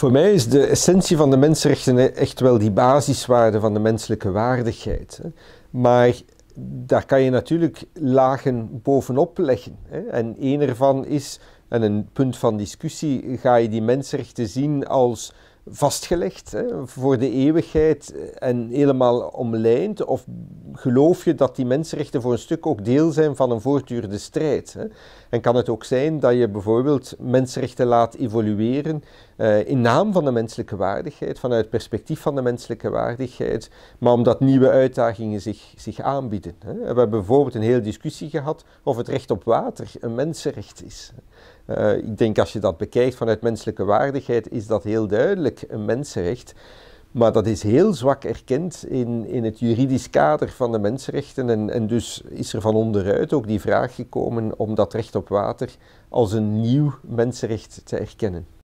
Voor mij is de essentie van de mensenrechten echt wel die basiswaarde van de menselijke waardigheid. Maar daar kan je natuurlijk lagen bovenop leggen. En één ervan is, en een punt van discussie, ga je die mensenrechten zien als vastgelegd hè, voor de eeuwigheid eh, en helemaal omlijnd? Of geloof je dat die mensenrechten voor een stuk ook deel zijn van een voortdurende strijd? Hè? En kan het ook zijn dat je bijvoorbeeld mensenrechten laat evolueren eh, in naam van de menselijke waardigheid, vanuit het perspectief van de menselijke waardigheid, maar omdat nieuwe uitdagingen zich, zich aanbieden? Hè? We hebben bijvoorbeeld een hele discussie gehad of het recht op water een mensenrecht is. Eh, ik denk als je dat bekijkt vanuit menselijke waardigheid, is dat heel duidelijk een mensenrecht. Maar dat is heel zwak erkend in, in het juridisch kader van de mensenrechten. En, en dus is er van onderuit ook die vraag gekomen om dat recht op water als een nieuw mensenrecht te erkennen.